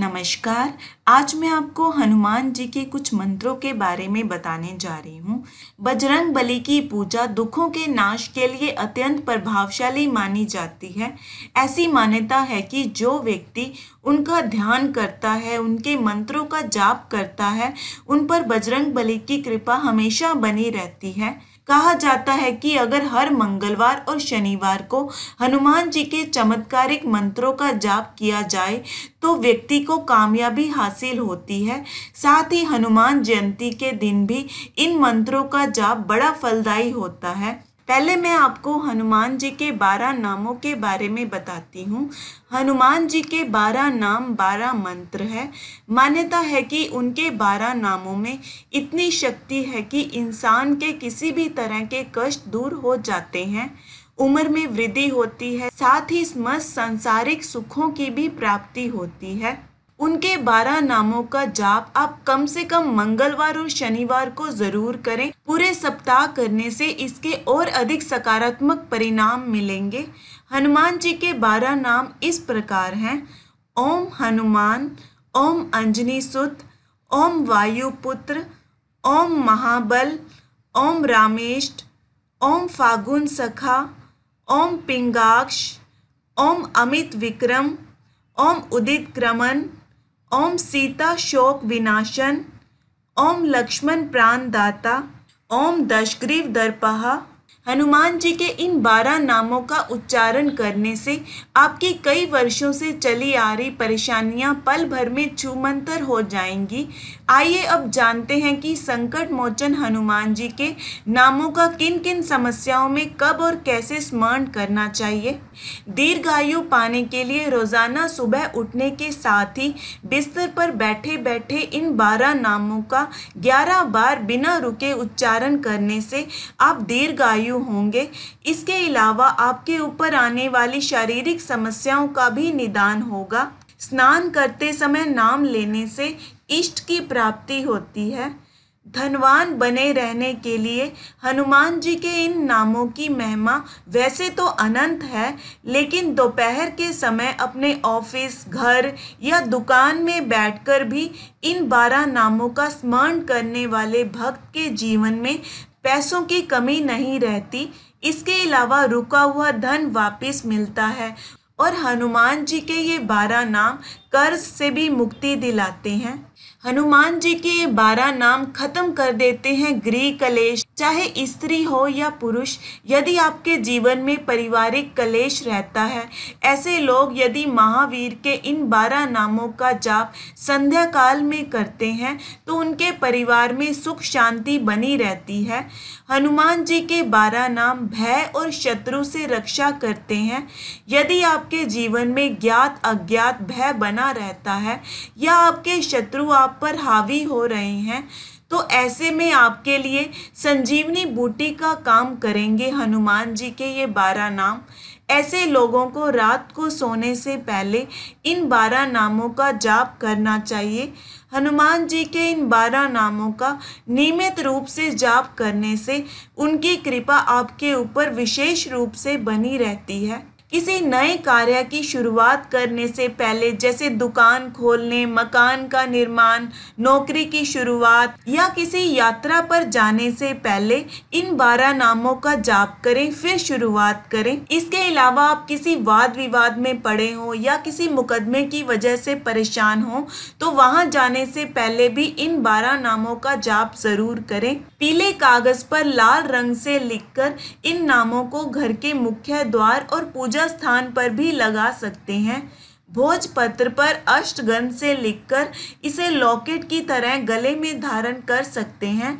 नमस्कार आज मैं आपको हनुमान जी के कुछ मंत्रों के बारे में बताने जा रही हूँ बजरंग बली की पूजा दुखों के नाश के लिए अत्यंत प्रभावशाली मानी जाती है ऐसी मान्यता है कि जो व्यक्ति उनका ध्यान करता है उनके मंत्रों का जाप करता है उन पर बजरंग बली की कृपा हमेशा बनी रहती है कहा जाता है कि अगर हर मंगलवार और शनिवार को हनुमान जी के चमत्कारिक मंत्रों का जाप किया जाए तो व्यक्ति को कामयाबी हासिल होती है साथ ही हनुमान जयंती के दिन भी इन मंत्रों का जाप बड़ा फलदायी होता है पहले मैं आपको हनुमान जी के बारह नामों के बारे में बताती हूँ हनुमान जी के बारह नाम बारह मंत्र है मान्यता है कि उनके बारह नामों में इतनी शक्ति है कि इंसान के किसी भी तरह के कष्ट दूर हो जाते हैं उम्र में वृद्धि होती है साथ ही समस्त सांसारिक सुखों की भी प्राप्ति होती है उनके बारह नामों का जाप आप कम से कम मंगलवार और शनिवार को जरूर करें पूरे सप्ताह करने से इसके और अधिक सकारात्मक परिणाम मिलेंगे हनुमान जी के बारह नाम इस प्रकार हैं ओम हनुमान ओम अंजनी सुत ओम वायुपुत्र ओम महाबल ओम रामेष्ट ओम फागुन सखा ओम पिंगाक्ष ओम अमित विक्रम ओम उदित क्रमन ओम सीता शोक विनाशन ओम लक्ष्मण प्राणदाता ओम दशग्रीव दर्पहा हनुमान जी के इन बारह नामों का उच्चारण करने से आपकी कई वर्षों से चली आ रही परेशानियां पल भर में छूमंतर हो जाएंगी आइए अब जानते हैं कि संकट मोचन हनुमान जी के नामों का किन किन समस्याओं में कब और कैसे स्मरण करना चाहिए दीर्घायु पाने के लिए रोज़ाना सुबह उठने के साथ ही बिस्तर पर बैठे बैठे इन बारह नामों का ग्यारह बार बिना रुके उच्चारण करने से आप दीर्घायु शुरू होंगे इसके अलावा आपके ऊपर आने वाली शारीरिक समस्याओं का भी निदान होगा स्नान करते समय नाम लेने से इष्ट की प्राप्ति होती है धनवान बने रहने के लिए हनुमान जी के इन नामों की महिमा वैसे तो अनंत है लेकिन दोपहर के समय अपने ऑफिस घर या दुकान में बैठकर भी इन बारह नामों का स्मरण करने वाले भक्त के जीवन में पैसों की कमी नहीं रहती इसके अलावा रुका हुआ धन वापस मिलता है और हनुमान जी के ये बारह नाम कर्ज से भी मुक्ति दिलाते हैं हनुमान जी के बारह नाम खत्म कर देते हैं गृह कलेश चाहे स्त्री हो या पुरुष यदि आपके जीवन में पारिवारिक कलेश रहता है ऐसे लोग यदि महावीर के इन बारह नामों का जाप संध्या काल में करते हैं तो उनके परिवार में सुख शांति बनी रहती है हनुमान जी के बारह नाम भय और शत्रु से रक्षा करते हैं यदि आपके जीवन में ज्ञात अज्ञात भय बना रहता है या आपके शत्रु आप आप पर हावी हो रहे हैं तो ऐसे में आपके लिए संजीवनी बूटी का काम करेंगे हनुमान जी के ये बारह नाम ऐसे लोगों को रात को सोने से पहले इन बारह नामों का जाप करना चाहिए हनुमान जी के इन बारह नामों का नियमित रूप से जाप करने से उनकी कृपा आपके ऊपर विशेष रूप से बनी रहती है किसी नए कार्य की शुरुआत करने से पहले जैसे दुकान खोलने मकान का निर्माण नौकरी की शुरुआत या किसी यात्रा पर जाने से पहले इन बारह नामों का जाप करें फिर शुरुआत करें इसके अलावा आप किसी वाद विवाद में पड़े हो या किसी मुकदमे की वजह से परेशान हो तो वहाँ जाने से पहले भी इन बारह नामों का जाप जरूर करें पीले कागज पर लाल रंग से लिखकर इन नामों को घर के मुख्य द्वार और पूजा स्थान पर भी लगा सकते हैं भोजपत्र पर अष्टगन से लिखकर इसे लॉकेट की तरह गले में धारण कर सकते हैं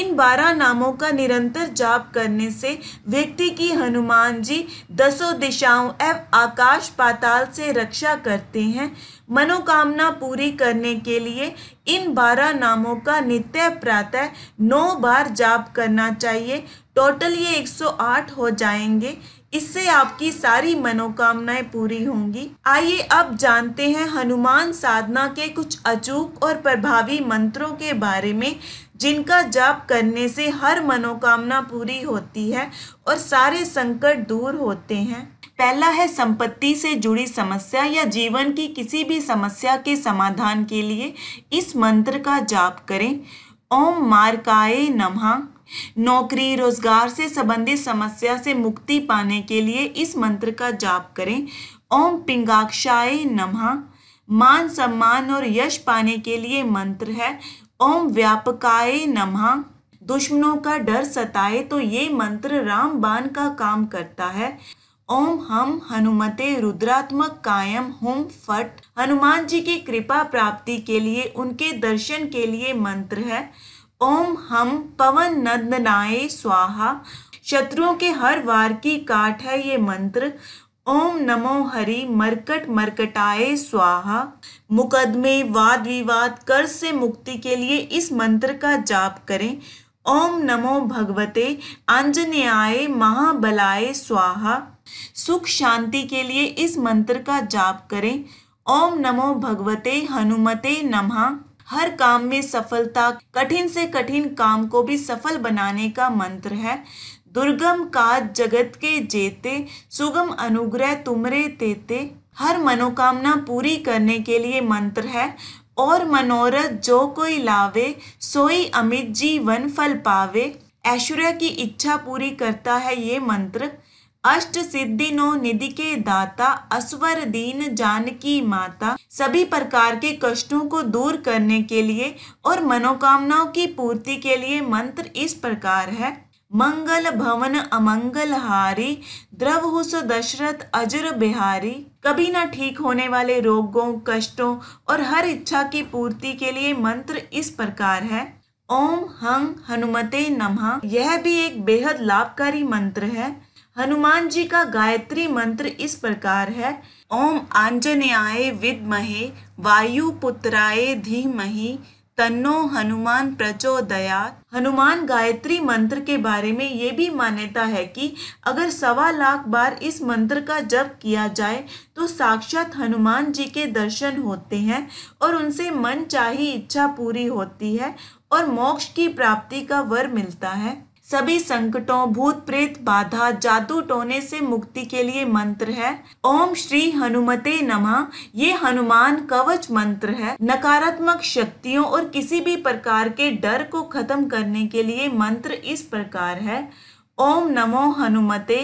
इन बारह नामों का निरंतर जाप करने से व्यक्ति की हनुमान जी दसों दिशाओं एवं आकाश पाताल से रक्षा करते हैं मनोकामना पूरी करने के लिए इन बारह नामों का नित्य प्रातः नौ बार जाप करना चाहिए टोटल ये 108 हो जाएंगे इससे आपकी सारी मनोकामनाएं पूरी होंगी आइए अब जानते हैं हनुमान साधना के कुछ अचूक और प्रभावी मंत्रों के बारे में जिनका जाप करने से हर मनोकामना पूरी होती है और सारे संकट दूर होते हैं पहला है संपत्ति से जुड़ी समस्या या जीवन की किसी भी समस्या के समाधान के लिए इस मंत्र का जाप करें ओम मारकाए नमः नौकरी रोजगार से संबंधित समस्या से मुक्ति पाने के लिए इस मंत्र का जाप करें ओम पिंगाक्षाय नमः मान सम्मान और यश पाने के लिए मंत्र है ओम व्यापकाय नमः दुश्मनों का डर सताए तो ये मंत्र रामबाण का काम करता है ओम हम हनुमते रुद्रात्मक कायम हुम फट हनुमान जी की कृपा प्राप्ति के लिए उनके दर्शन के लिए मंत्र है ओम हम पवन नंदनाय स्वाहा शत्रुओं के हर वार की काट है ये मंत्र ओम नमो हरि मरकट मरकटाए स्वाहा मुकदमे वाद विवाद कर से मुक्ति के लिए इस मंत्र का जाप करें ओम नमो भगवते आंजनेय महाबलाय स्वाहा सुख शांति के लिए इस मंत्र का जाप करें ओम नमो भगवते हनुमते नमः हर काम में सफलता कठिन से कठिन काम को भी सफल बनाने का मंत्र है दुर्गम काज जगत के जेते सुगम अनुग्रह तुमरे तेते हर मनोकामना पूरी करने के लिए मंत्र है और मनोरथ जो कोई लावे सोई अमित जीवन फल पावे ऐश्वर्य की इच्छा पूरी करता है ये मंत्र अष्ट सिद्धि नो निधि के दाता अश्वर दीन जानकी माता सभी प्रकार के कष्टों को दूर करने के लिए और मनोकामनाओं की पूर्ति के लिए मंत्र इस प्रकार है मंगल भवन अमंगल हारी द्रवहुस दशरथ अजर बिहारी कभी ना ठीक होने वाले रोगों कष्टों और हर इच्छा की पूर्ति के लिए मंत्र इस प्रकार है ओम हंग हनुमते नमः यह भी एक बेहद लाभकारी मंत्र है हनुमान जी का गायत्री मंत्र इस प्रकार है ओम आंजनेय विद्महे पुत्राए धीमहि तन्नो हनुमान प्रचोदया हनुमान गायत्री मंत्र के बारे में ये भी मान्यता है कि अगर सवा लाख बार इस मंत्र का जप किया जाए तो साक्षात हनुमान जी के दर्शन होते हैं और उनसे मन चाही इच्छा पूरी होती है और मोक्ष की प्राप्ति का वर मिलता है सभी संकटों भूत प्रेत बाधा जादू टोने से मुक्ति के लिए मंत्र है ओम श्री हनुमते नमः ये हनुमान कवच मंत्र है नकारात्मक शक्तियों और किसी भी प्रकार के डर को खत्म करने के लिए मंत्र इस प्रकार है ओम नमो हनुमते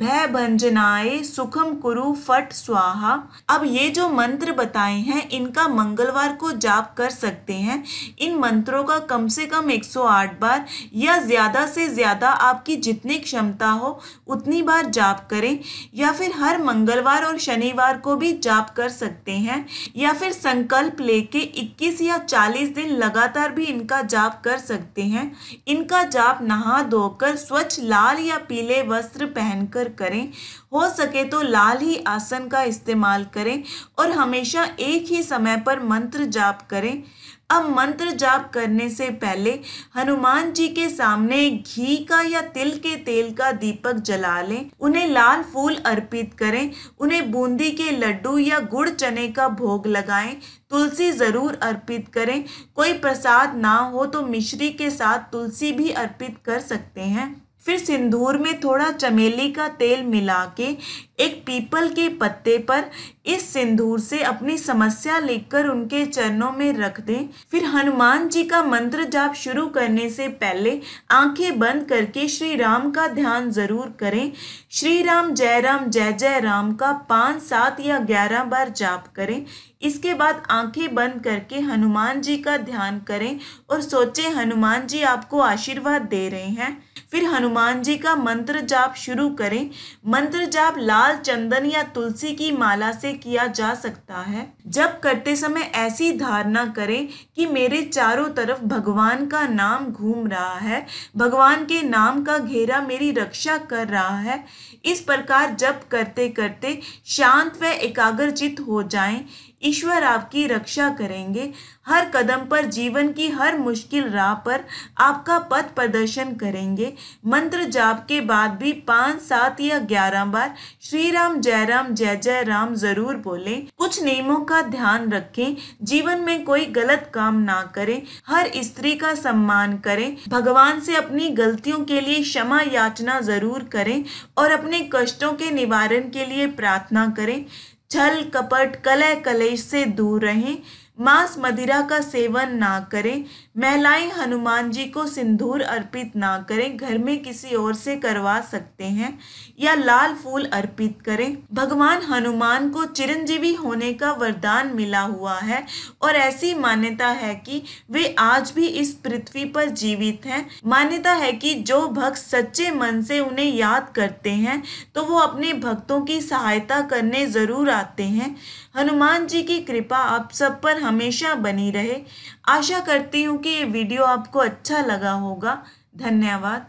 भय भंजनाए सुखम कुरु फट स्वाहा अब ये जो मंत्र बताए हैं इनका मंगलवार को जाप कर सकते हैं इन मंत्रों का कम से कम 108 बार या ज़्यादा से ज़्यादा आपकी जितनी क्षमता हो उतनी बार जाप करें या फिर हर मंगलवार और शनिवार को भी जाप कर सकते हैं या फिर संकल्प लेके 21 या 40 दिन लगातार भी इनका जाप कर सकते हैं इनका जाप नहा धोकर स्वच्छ लाल या पीले वस्त्र पहनकर करें हो सके तो लाल ही आसन का इस्तेमाल करें और हमेशा एक ही समय पर मंत्र जाप करें अब मंत्र जाप करने से पहले हनुमान जी के सामने घी का या तिल के तेल का दीपक जला लें उन्हें लाल फूल अर्पित करें उन्हें बूंदी के लड्डू या गुड़ चने का भोग लगाएं तुलसी ज़रूर अर्पित करें कोई प्रसाद ना हो तो मिश्री के साथ तुलसी भी अर्पित कर सकते हैं फिर सिंदूर में थोड़ा चमेली का तेल मिला के एक पीपल के पत्ते पर इस सिंदूर से अपनी समस्या लिखकर उनके चरणों में रख दें फिर हनुमान जी का मंत्र जाप शुरू करने से पहले आंखें बंद करके श्री राम का ध्यान जरूर करें श्री राम जय राम जय जय राम का पाँच सात या ग्यारह बार जाप करें इसके बाद आंखें बंद करके हनुमान जी का ध्यान करें और सोचें हनुमान जी आपको आशीर्वाद दे रहे हैं फिर हनुमान जी का मंत्र जाप शुरू करें मंत्र जाप लाल लाल चंदन या तुलसी की माला से किया जा सकता है जब करते समय ऐसी धारणा करें कि मेरे चारों तरफ भगवान का नाम घूम रहा है भगवान के नाम का घेरा मेरी रक्षा कर रहा है इस प्रकार जब करते करते शांत व एकाग्रचित हो जाएं ईश्वर आपकी रक्षा करेंगे हर कदम पर जीवन की हर मुश्किल राह पर आपका पथ प्रदर्शन करेंगे मंत्र जाप के बाद भी पाँच सात या ग्यारह बार श्री राम जय राम जय जय राम जरूर बोले कुछ नियमों का ध्यान रखें जीवन में कोई गलत काम ना करें हर स्त्री का सम्मान करें भगवान से अपनी गलतियों के लिए क्षमा याचना जरूर करें और अपने कष्टों के निवारण के लिए प्रार्थना करें छल कपट कलह कलेश से दूर रहें मांस मदिरा का सेवन ना करें महिलाएं हनुमान जी को सिंदूर अर्पित ना करें घर में किसी और से करवा सकते हैं या लाल फूल अर्पित करें भगवान हनुमान को चिरंजीवी होने का वरदान मिला हुआ है और ऐसी मान्यता है कि वे आज भी इस पृथ्वी पर जीवित हैं मान्यता है कि जो भक्त सच्चे मन से उन्हें याद करते हैं तो वो अपने भक्तों की सहायता करने जरूर आते हैं हनुमान जी की कृपा आप सब पर हमेशा बनी रहे आशा करती हूँ कि कि ये वीडियो आपको अच्छा लगा होगा धन्यवाद